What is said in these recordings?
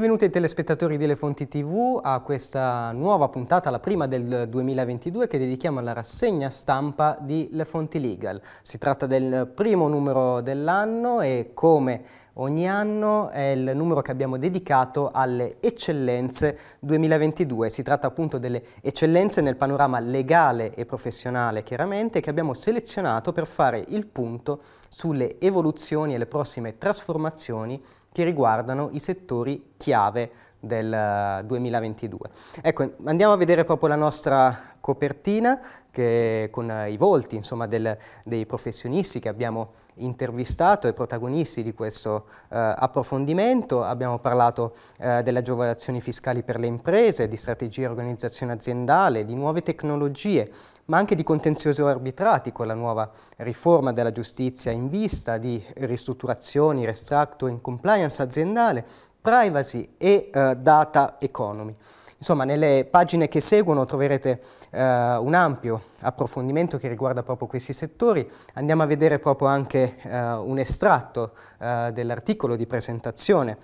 Benvenuti ai telespettatori di Le Fonti TV a questa nuova puntata, la prima del 2022, che dedichiamo alla rassegna stampa di Le Fonti Legal. Si tratta del primo numero dell'anno e come ogni anno è il numero che abbiamo dedicato alle eccellenze 2022. Si tratta appunto delle eccellenze nel panorama legale e professionale chiaramente che abbiamo selezionato per fare il punto sulle evoluzioni e le prossime trasformazioni che riguardano i settori chiave del 2022. Eh, ecco, andiamo a vedere proprio la nostra copertina che, con eh, i volti insomma, del, dei professionisti che abbiamo intervistato e protagonisti di questo eh, approfondimento. Abbiamo parlato eh, delle agevolazioni fiscali per le imprese, di strategie di organizzazione aziendale, di nuove tecnologie, ma anche di contenzioso arbitrati con la nuova riforma della giustizia in vista, di ristrutturazioni, restracto e compliance aziendale privacy e uh, data economy. Insomma, nelle pagine che seguono troverete uh, un ampio approfondimento che riguarda proprio questi settori. Andiamo a vedere proprio anche uh, un estratto dell'articolo di presentazione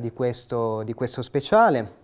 di questo, di questo speciale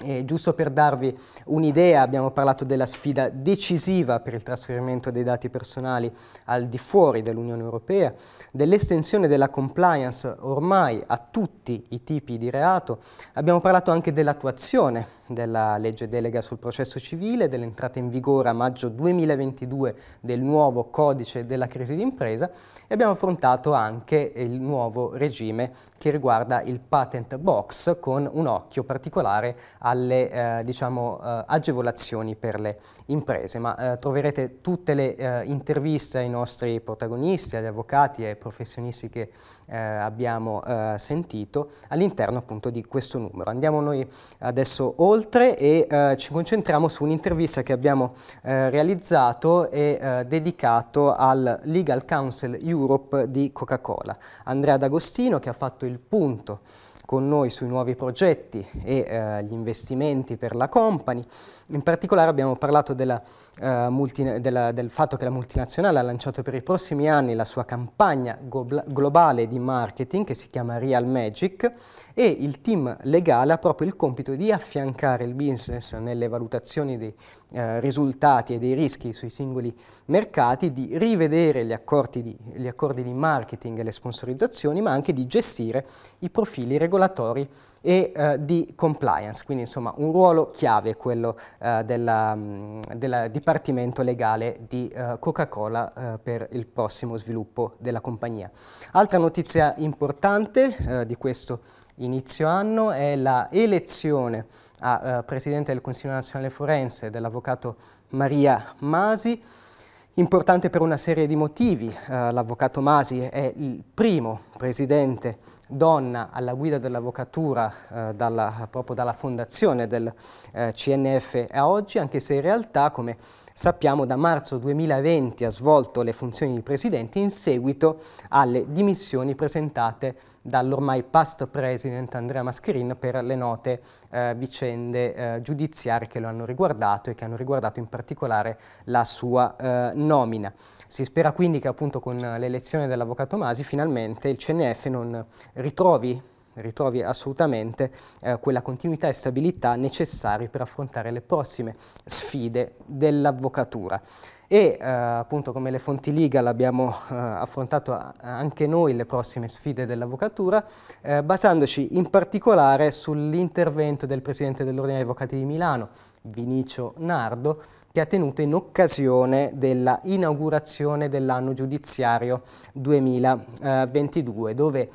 eh, giusto per darvi un'idea, abbiamo parlato della sfida decisiva per il trasferimento dei dati personali al di fuori dell'Unione Europea, dell'estensione della compliance ormai a tutti i tipi di reato, abbiamo parlato anche dell'attuazione della legge delega sul processo civile, dell'entrata in vigore a maggio 2022 del nuovo codice della crisi d'impresa e abbiamo affrontato anche il nuovo regime che riguarda il patent box con un occhio particolare alle eh, diciamo, eh, agevolazioni per le imprese, ma eh, troverete tutte le eh, interviste ai nostri protagonisti, agli avvocati e ai professionisti che eh, abbiamo sentito all'interno appunto di questo numero. Andiamo noi adesso oltre e ci concentriamo su un'intervista che abbiamo realizzato e dedicato al Legal Council Europe di Coca-Cola. Andrea D'Agostino che ha fatto il punto con noi sui nuovi progetti e eh, gli investimenti per la company. In particolare abbiamo parlato della, eh, multi, della, del fatto che la multinazionale ha lanciato per i prossimi anni la sua campagna globale di marketing che si chiama Real Magic e il team legale ha proprio il compito di affiancare il business nelle valutazioni dei eh, risultati e dei rischi sui singoli mercati, di rivedere gli accordi di, gli accordi di marketing e le sponsorizzazioni, ma anche di gestire i profili regolatori e eh, di compliance, quindi insomma un ruolo chiave quello eh, del Dipartimento Legale di eh, Coca-Cola eh, per il prossimo sviluppo della compagnia. Altra notizia importante eh, di questo inizio anno è la elezione a eh, Presidente del Consiglio Nazionale Forense, dell'avvocato Maria Masi, importante per una serie di motivi. Eh, l'avvocato Masi è il primo presidente donna alla guida dell'avvocatura eh, dalla, proprio dalla fondazione del eh, CNF a oggi, anche se in realtà, come sappiamo, da marzo 2020 ha svolto le funzioni di presidente in seguito alle dimissioni presentate dall'ormai past president Andrea Mascherin per le note eh, vicende eh, giudiziarie che lo hanno riguardato e che hanno riguardato in particolare la sua eh, nomina. Si spera quindi che appunto con l'elezione dell'avvocato Masi finalmente il CNF non ritrovi ritrovi assolutamente eh, quella continuità e stabilità necessarie per affrontare le prossime sfide dell'avvocatura. E eh, appunto come le Fonti Liga l'abbiamo eh, affrontato anche noi le prossime sfide dell'avvocatura, eh, basandoci in particolare sull'intervento del Presidente dell'Ordine dei Avvocati di Milano, Vinicio Nardo, che ha tenuto in occasione della inaugurazione dell'anno giudiziario 2022, dove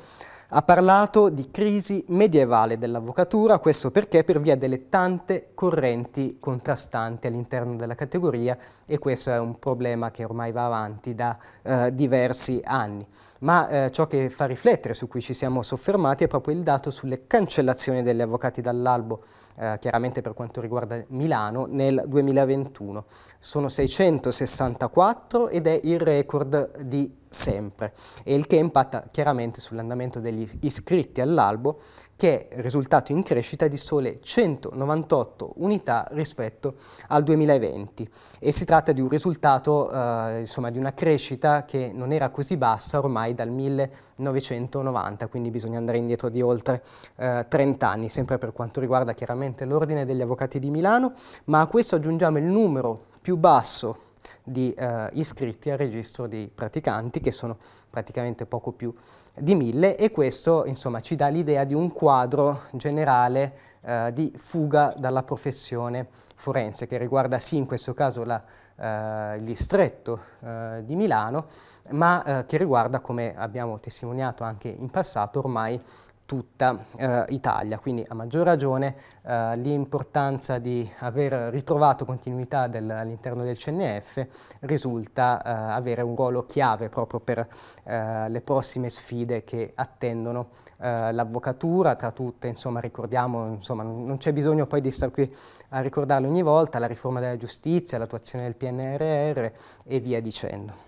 ha parlato di crisi medievale dell'avvocatura, questo perché per via delle tante correnti contrastanti all'interno della categoria e questo è un problema che ormai va avanti da eh, diversi anni. Ma eh, ciò che fa riflettere, su cui ci siamo soffermati, è proprio il dato sulle cancellazioni degli avvocati dall'albo, eh, chiaramente per quanto riguarda Milano, nel 2021. Sono 664 ed è il record di sempre e il che impatta chiaramente sull'andamento degli iscritti all'albo che è risultato in crescita di sole 198 unità rispetto al 2020 e si tratta di un risultato, eh, insomma di una crescita che non era così bassa ormai dal 1990, quindi bisogna andare indietro di oltre eh, 30 anni, sempre per quanto riguarda chiaramente l'ordine degli avvocati di Milano, ma a questo aggiungiamo il numero più basso di eh, iscritti al registro di praticanti, che sono praticamente poco più di mille, e questo insomma, ci dà l'idea di un quadro generale eh, di fuga dalla professione forense, che riguarda sì in questo caso la, eh, il distretto eh, di Milano, ma eh, che riguarda, come abbiamo testimoniato anche in passato, ormai tutta eh, Italia, quindi a maggior ragione eh, l'importanza di aver ritrovato continuità all'interno del CNF risulta eh, avere un ruolo chiave proprio per eh, le prossime sfide che attendono eh, l'avvocatura, tra tutte insomma ricordiamo, insomma, non c'è bisogno poi di stare qui a ricordarlo ogni volta, la riforma della giustizia, l'attuazione del PNRR e via dicendo.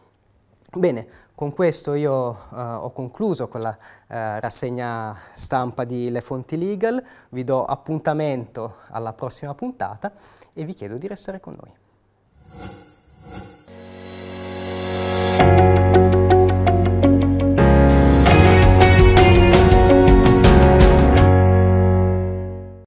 Bene, con questo io uh, ho concluso con la uh, rassegna stampa di Le Fonti Legal, vi do appuntamento alla prossima puntata e vi chiedo di restare con noi.